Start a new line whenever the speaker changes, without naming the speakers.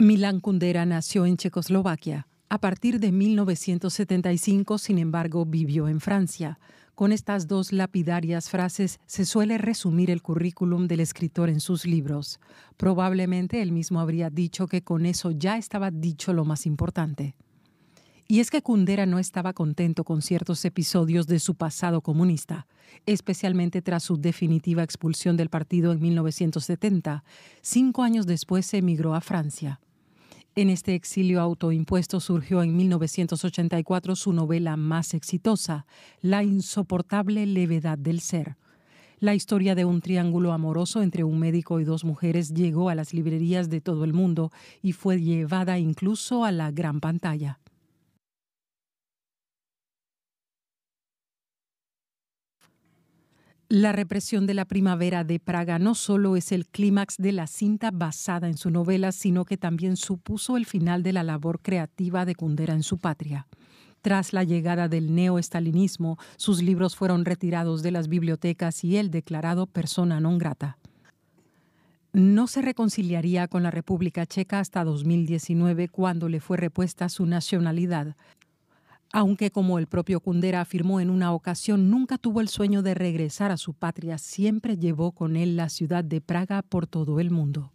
Milán Kundera nació en Checoslovaquia. A partir de 1975, sin embargo, vivió en Francia. Con estas dos lapidarias frases se suele resumir el currículum del escritor en sus libros. Probablemente él mismo habría dicho que con eso ya estaba dicho lo más importante. Y es que Kundera no estaba contento con ciertos episodios de su pasado comunista, especialmente tras su definitiva expulsión del partido en 1970. Cinco años después se emigró a Francia. En este exilio autoimpuesto surgió en 1984 su novela más exitosa, La insoportable levedad del ser. La historia de un triángulo amoroso entre un médico y dos mujeres llegó a las librerías de todo el mundo y fue llevada incluso a la gran pantalla. La represión de la primavera de Praga no solo es el clímax de la cinta basada en su novela, sino que también supuso el final de la labor creativa de Kundera en su patria. Tras la llegada del neoestalinismo, sus libros fueron retirados de las bibliotecas y él declarado persona non grata. No se reconciliaría con la República Checa hasta 2019, cuando le fue repuesta su nacionalidad aunque como el propio Kundera afirmó en una ocasión, nunca tuvo el sueño de regresar a su patria, siempre llevó con él la ciudad de Praga por todo el mundo.